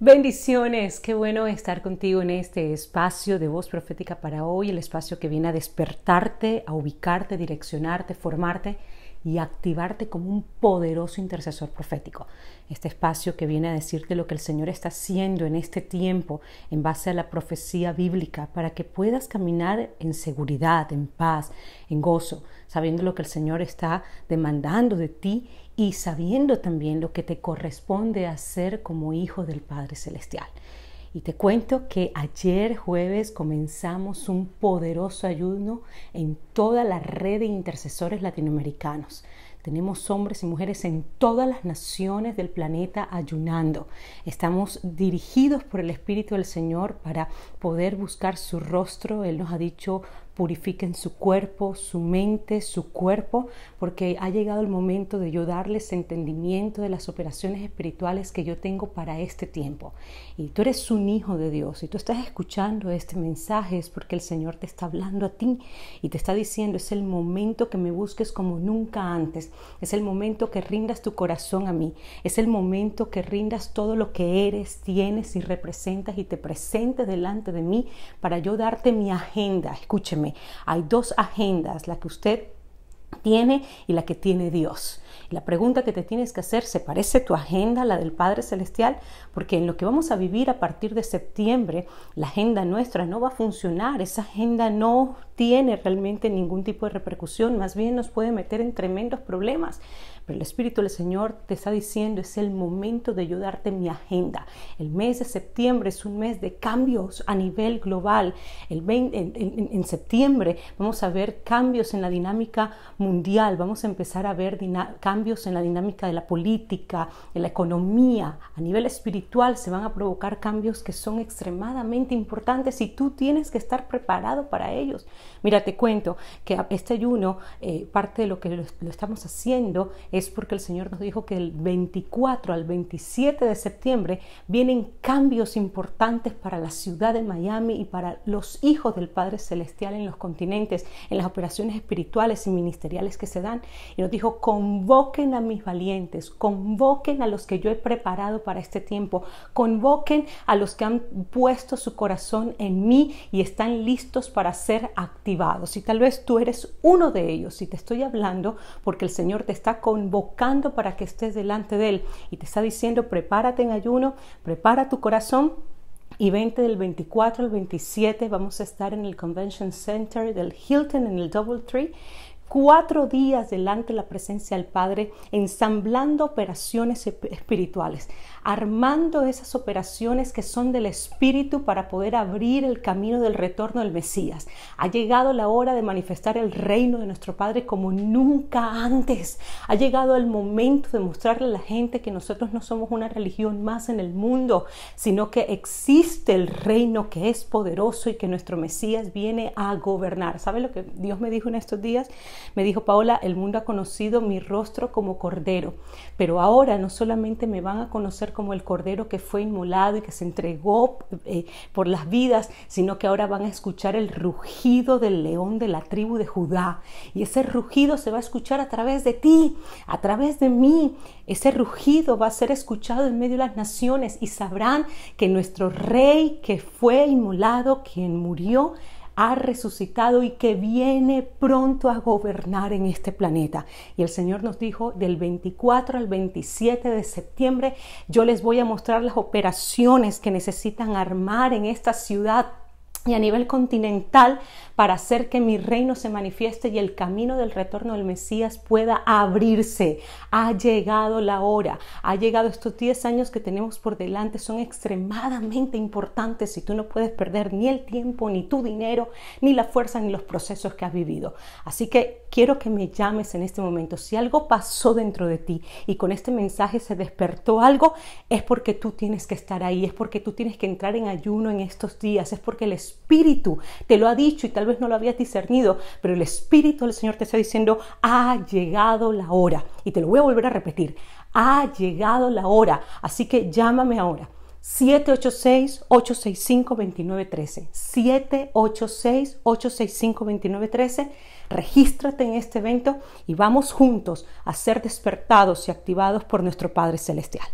Bendiciones, qué bueno estar contigo en este espacio de voz profética para hoy, el espacio que viene a despertarte, a ubicarte, direccionarte, formarte y activarte como un poderoso intercesor profético. Este espacio que viene a decirte lo que el Señor está haciendo en este tiempo en base a la profecía bíblica para que puedas caminar en seguridad, en paz, en gozo, sabiendo lo que el Señor está demandando de ti y sabiendo también lo que te corresponde hacer como hijo del Padre Celestial. Y te cuento que ayer jueves comenzamos un poderoso ayuno en toda la red de intercesores latinoamericanos. Tenemos hombres y mujeres en todas las naciones del planeta ayunando. Estamos dirigidos por el Espíritu del Señor para poder buscar su rostro. Él nos ha dicho purifiquen su cuerpo, su mente, su cuerpo, porque ha llegado el momento de yo darles entendimiento de las operaciones espirituales que yo tengo para este tiempo. Y tú eres un hijo de Dios y tú estás escuchando este mensaje es porque el Señor te está hablando a ti y te está diciendo es el momento que me busques como nunca antes, es el momento que rindas tu corazón a mí, es el momento que rindas todo lo que eres, tienes y representas y te presentes delante de mí para yo darte mi agenda. Escúcheme hay dos agendas, la que usted tiene y la que tiene Dios. La pregunta que te tienes que hacer, ¿se parece tu agenda a la del Padre Celestial? Porque en lo que vamos a vivir a partir de septiembre, la agenda nuestra no va a funcionar, esa agenda no tiene realmente ningún tipo de repercusión, más bien nos puede meter en tremendos problemas. Pero el Espíritu del Señor te está diciendo, es el momento de ayudarte mi agenda. El mes de septiembre es un mes de cambios a nivel global. El 20, en, septiembre vamos a ver cambios en la dinámica mundial, vamos a empezar a ver cambios en la dinámica de la política, en la economía. A nivel espiritual se van a provocar cambios que son extremadamente importantes y tú tienes que estar preparado para ellos. Mira, te cuento que este ayuno, eh, parte de lo que lo, lo estamos haciendo es porque el Señor nos dijo que el 24 al 27 de septiembre vienen cambios importantes para la ciudad de Miami y para los hijos del Padre Celestial en los continentes, en las operaciones espirituales y ministeriales que se dan. Y nos dijo, convoquen a mis valientes, convoquen a los que yo he preparado para este tiempo, convoquen a los que han puesto su corazón en mí y están listos para ser activados. Y tal vez tú eres uno de ellos, y te estoy hablando, porque el Señor te está con invocando para que estés delante de Él y te está diciendo, prepárate en ayuno, prepara tu corazón y 20 del 24 al 27 vamos a estar en el Convention Center del Hilton en el Double Tree cuatro días delante de la presencia del Padre, ensamblando operaciones espirituales, armando esas operaciones que son del Espíritu para poder abrir el camino del retorno del Mesías. Ha llegado la hora de manifestar el reino de nuestro Padre como nunca antes. Ha llegado el momento de mostrarle a la gente que nosotros no somos una religión más en el mundo, sino que existe el reino que es poderoso y que nuestro Mesías viene a gobernar. ¿Sabe lo que Dios me dijo en estos días? Me dijo, Paola, el mundo ha conocido mi rostro como cordero, pero ahora no solamente me van a conocer como el cordero que fue inmolado y que se entregó eh, por las vidas, sino que ahora van a escuchar el rugido del león de la tribu de Judá. Y ese rugido se va a escuchar a través de ti, a través de mí. Ese rugido va a ser escuchado en medio de las naciones y sabrán que nuestro rey que fue inmolado, quien murió, ha resucitado y que viene pronto a gobernar en este planeta. Y el Señor nos dijo, del 24 al 27 de septiembre, yo les voy a mostrar las operaciones que necesitan armar en esta ciudad a nivel continental para hacer que mi reino se manifieste y el camino del retorno del Mesías pueda abrirse. Ha llegado la hora, ha llegado estos 10 años que tenemos por delante, son extremadamente importantes y tú no puedes perder ni el tiempo, ni tu dinero, ni la fuerza, ni los procesos que has vivido. Así que quiero que me llames en este momento. Si algo pasó dentro de ti y con este mensaje se despertó algo, es porque tú tienes que estar ahí, es porque tú tienes que entrar en ayuno en estos días, es porque el Espíritu te lo ha dicho y tal vez no lo habías discernido, pero el Espíritu del Señor te está diciendo, ha llegado la hora. Y te lo voy a volver a repetir, ha llegado la hora. Así que llámame ahora. 786-865-2913. 786-865-2913. Regístrate en este evento y vamos juntos a ser despertados y activados por nuestro Padre Celestial.